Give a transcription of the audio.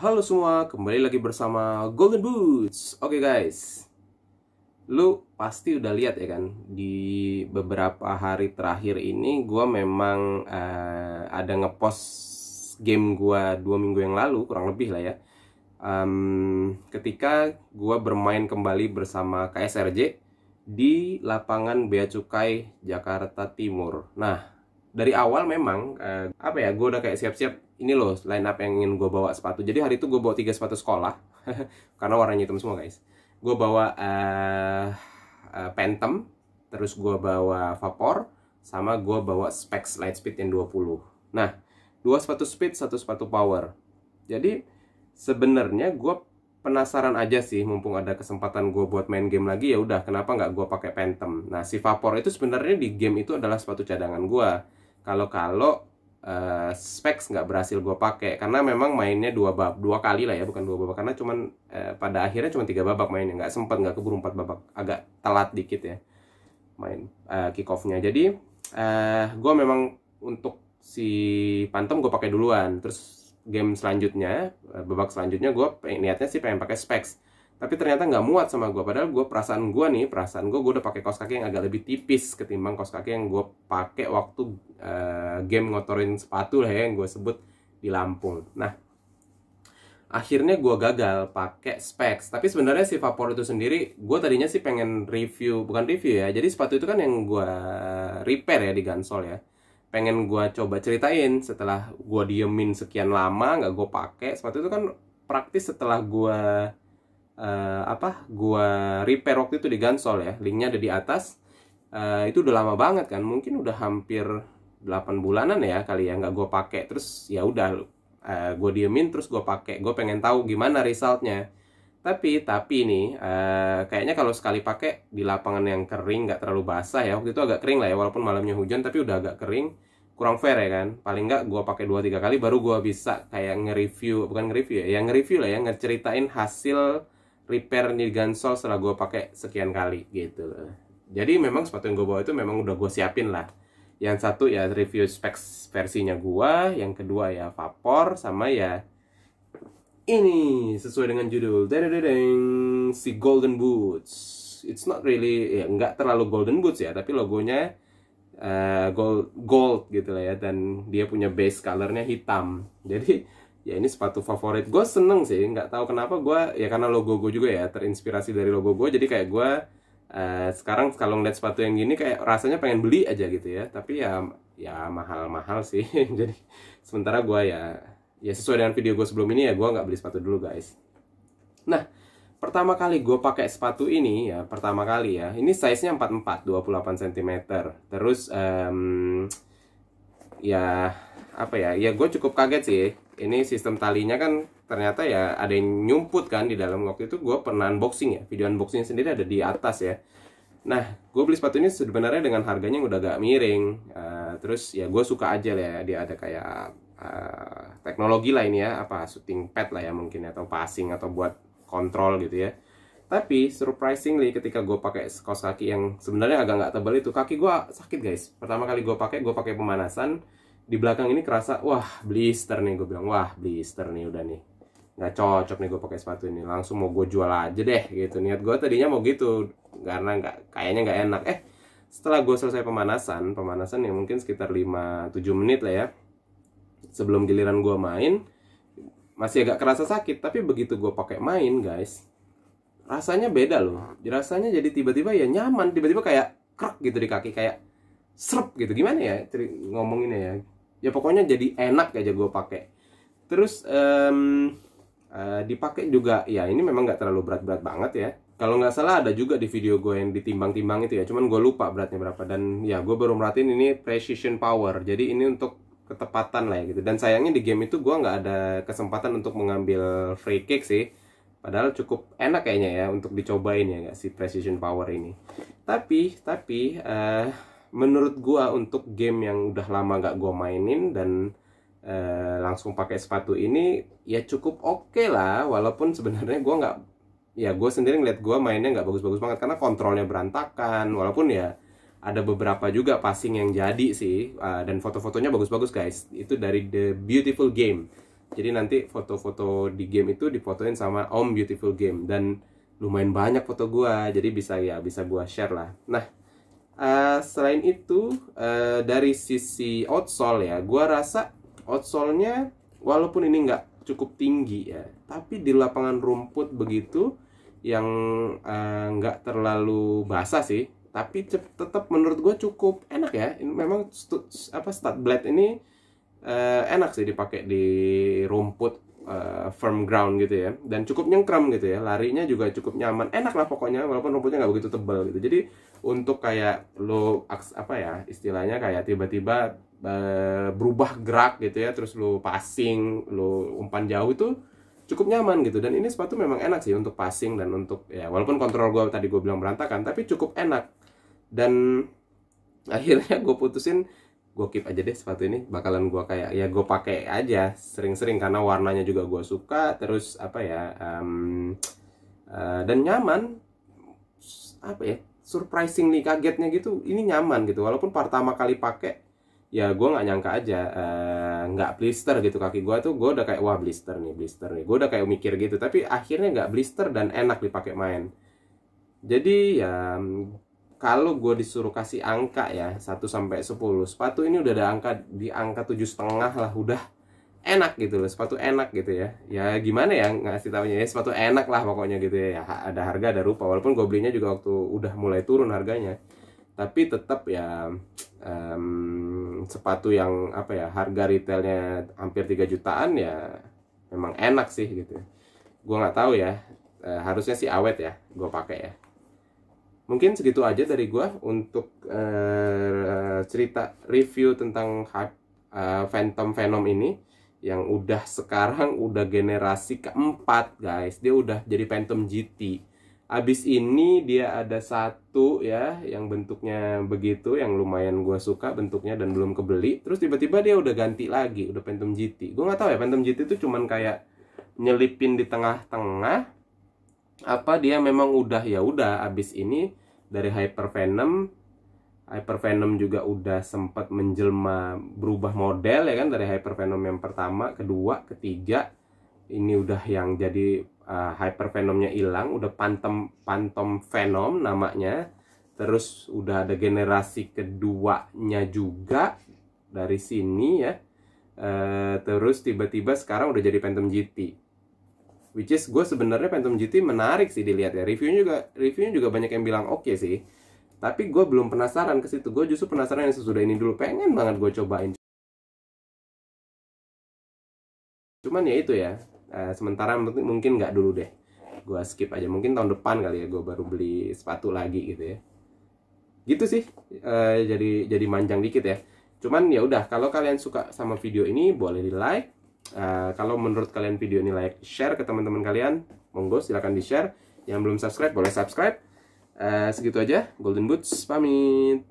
Halo semua, kembali lagi bersama Golden Boots. Oke okay guys, lu pasti udah lihat ya kan di beberapa hari terakhir ini gue memang uh, ada ngepost game gue dua minggu yang lalu kurang lebih lah ya. Um, ketika gue bermain kembali bersama KSRJ di lapangan Bea Cukai Jakarta Timur. Nah dari awal memang uh, apa ya gue udah kayak siap-siap ini loh line up yang ingin gue bawa sepatu jadi hari itu gue bawa tiga sepatu sekolah karena warnanya hitam semua guys gue bawa uh, uh, Phantom terus gue bawa Vapor sama gue bawa Specs light speed yang 20 nah dua sepatu speed satu sepatu power jadi sebenarnya gue penasaran aja sih mumpung ada kesempatan gue buat main game lagi ya udah kenapa nggak gue pakai Phantom nah si Vapor itu sebenarnya di game itu adalah sepatu cadangan gue kalau kalau uh, specs nggak berhasil gue pakai karena memang mainnya dua bab dua kali lah ya bukan dua babak karena cuman uh, pada akhirnya cuma tiga babak mainnya nggak sempat nggak keburu empat babak agak telat dikit ya main uh, eh, kick offnya jadi uh, gue memang untuk si pantom gue pakai duluan terus game selanjutnya babak selanjutnya gue niatnya sih pengen pakai specs tapi ternyata nggak muat sama gue padahal gue perasaan gue nih perasaan gue gue udah pakai kaos kaki yang agak lebih tipis ketimbang kaos kaki yang gue pakai waktu uh, game ngotorin sepatu lah ya yang gue sebut di Lampung nah akhirnya gue gagal pakai specs tapi sebenarnya si vapor itu sendiri gue tadinya sih pengen review bukan review ya jadi sepatu itu kan yang gue repair ya di Gansol ya pengen gue coba ceritain setelah gue diemin sekian lama nggak gue pakai sepatu itu kan praktis setelah gue uh, apa gua repair waktu itu di Gansol ya linknya ada di atas uh, itu udah lama banget kan mungkin udah hampir 8 bulanan ya kali ya nggak gua pakai terus ya udah uh, gua diemin terus gua pakai gua pengen tahu gimana resultnya tapi tapi ini uh, kayaknya kalau sekali pakai di lapangan yang kering nggak terlalu basah ya waktu itu agak kering lah ya walaupun malamnya hujan tapi udah agak kering kurang fair ya kan paling nggak gue pakai dua tiga kali baru gue bisa kayak nge-review bukan nge-review ya, yang nge-review lah ya ngeceritain hasil repair nih gansol setelah gue pakai sekian kali gitu loh. Jadi memang sepatu yang gue bawa itu memang udah gue siapin lah. Yang satu ya review specs versinya gue, yang kedua ya vapor sama ya ini sesuai dengan judul Dadadadang, si Golden Boots. It's not really ya nggak terlalu Golden Boots ya, tapi logonya uh, gold gold gitu lah ya dan dia punya base colornya hitam. Jadi ya ini sepatu favorit gue seneng sih nggak tahu kenapa gue ya karena logo gue juga ya terinspirasi dari logo gue jadi kayak gue uh, sekarang kalau ngeliat sepatu yang gini kayak rasanya pengen beli aja gitu ya tapi ya ya mahal-mahal sih jadi sementara gue ya ya sesuai dengan video gue sebelum ini ya gue nggak beli sepatu dulu guys nah pertama kali gue pakai sepatu ini ya pertama kali ya ini size nya 44 28 cm terus um, ya apa ya ya gue cukup kaget sih ini sistem talinya kan ternyata ya ada yang nyumput kan di dalam waktu itu gue pernah unboxing ya video unboxing sendiri ada di atas ya nah gue beli sepatu ini sebenarnya dengan harganya yang udah agak miring uh, terus ya gue suka aja lah ya dia ada kayak uh, teknologi lah ini ya apa shooting pad lah ya mungkin ya, atau passing atau buat kontrol gitu ya tapi surprisingly ketika gue pakai kaos kaki yang sebenarnya agak nggak tebal itu kaki gue sakit guys pertama kali gue pakai gue pakai pemanasan di belakang ini kerasa wah blister nih gue bilang wah blister nih udah nih nggak cocok nih gue pakai sepatu ini langsung mau gue jual aja deh gitu niat gue tadinya mau gitu karena nggak kayaknya nggak enak eh setelah gue selesai pemanasan pemanasan yang mungkin sekitar 5-7 menit lah ya sebelum giliran gue main masih agak kerasa sakit tapi begitu gue pakai main guys rasanya beda loh rasanya jadi tiba-tiba ya nyaman tiba-tiba kayak krek gitu di kaki kayak serap gitu gimana ya ngomonginnya ya ya pokoknya jadi enak aja gue pakai terus um, uh, dipakai juga ya ini memang nggak terlalu berat-berat banget ya kalau nggak salah ada juga di video gue yang ditimbang-timbang itu ya cuman gue lupa beratnya berapa dan ya gue baru merhatiin ini precision power jadi ini untuk ketepatan lah ya gitu dan sayangnya di game itu gue nggak ada kesempatan untuk mengambil free kick sih padahal cukup enak kayaknya ya untuk dicobain ya nggak si precision power ini tapi tapi uh, menurut gua untuk game yang udah lama gak gua mainin dan eh, langsung pakai sepatu ini ya cukup oke okay lah walaupun sebenarnya gua nggak ya gue sendiri ngeliat gue mainnya nggak bagus-bagus banget karena kontrolnya berantakan walaupun ya ada beberapa juga passing yang jadi sih uh, dan foto-fotonya bagus-bagus guys itu dari The Beautiful Game jadi nanti foto-foto di game itu difotoin sama Om Beautiful Game dan lumayan banyak foto gue jadi bisa ya bisa gue share lah nah Eh, selain itu uh, dari sisi outsole ya, gua rasa outsole-nya walaupun ini nggak cukup tinggi ya, tapi di lapangan rumput begitu yang eh, nggak uh, terlalu basah sih, tapi tetap menurut gue cukup enak ya. Ini memang stu, apa stat blade ini uh, enak sih dipakai di rumput uh, firm ground gitu ya dan cukup nyengkram gitu ya larinya juga cukup nyaman enak lah pokoknya walaupun rumputnya nggak begitu tebal gitu jadi untuk kayak lo apa ya istilahnya kayak tiba-tiba eh, berubah gerak gitu ya terus lo passing lo umpan jauh itu cukup nyaman gitu dan ini sepatu memang enak sih untuk passing dan untuk ya walaupun kontrol gue tadi gue bilang berantakan tapi cukup enak dan akhirnya gue putusin gue keep aja deh sepatu ini bakalan gue kayak ya gue pakai aja sering-sering karena warnanya juga gue suka terus apa ya um, uh, dan nyaman apa ya surprisingly kagetnya gitu ini nyaman gitu walaupun pertama kali pakai ya gue nggak nyangka aja eh, nggak uh, blister gitu kaki gue tuh gue udah kayak wah blister nih blister nih gue udah kayak mikir gitu tapi akhirnya nggak blister dan enak dipakai main jadi ya mm, kalau gue disuruh kasih angka ya 1 sampai 10 sepatu ini udah ada angka di angka tujuh setengah lah udah enak gitu loh sepatu enak gitu ya ya gimana ya ngasih tahunya ya sepatu enak lah pokoknya gitu ya, ya ada harga ada rupa walaupun gue belinya juga waktu udah mulai turun harganya tapi tetap ya um, sepatu yang apa ya harga retailnya hampir 3 jutaan ya memang enak sih gitu ya. gue nggak tahu ya e, harusnya sih awet ya gue pakai ya mungkin segitu aja dari gue untuk e, cerita review tentang hype, e, eh, Phantom Venom ini yang udah sekarang udah generasi keempat guys dia udah jadi Phantom GT abis ini dia ada satu ya yang bentuknya begitu yang lumayan gue suka bentuknya dan belum kebeli terus tiba-tiba dia udah ganti lagi udah Phantom GT gue nggak tahu ya Phantom GT itu cuman kayak nyelipin di tengah-tengah apa dia memang udah ya udah abis ini dari Hyper Venom Hypervenom juga udah sempat menjelma berubah model ya kan dari Hypervenom yang pertama, kedua, ketiga ini udah yang jadi uh, Hypervenomnya hilang, udah Phantom Phantom Venom namanya. Terus udah ada generasi keduanya juga dari sini ya. Uh, terus tiba-tiba sekarang udah jadi Phantom GT. Which is gue sebenarnya Phantom GT menarik sih dilihat ya. Reviewnya juga reviewnya juga banyak yang bilang oke okay sih tapi gue belum penasaran ke situ gue justru penasaran yang sesudah ini dulu pengen banget gue cobain cuman ya itu ya uh, sementara mungkin nggak dulu deh gue skip aja mungkin tahun depan kali ya gue baru beli sepatu lagi gitu ya gitu sih uh, jadi jadi manjang dikit ya cuman ya udah kalau kalian suka sama video ini boleh di like uh, eh, kalau menurut kalian video ini layak share ke teman-teman kalian monggo silahkan di share yang belum subscribe boleh subscribe Eh, segitu aja, Golden Boots pamit.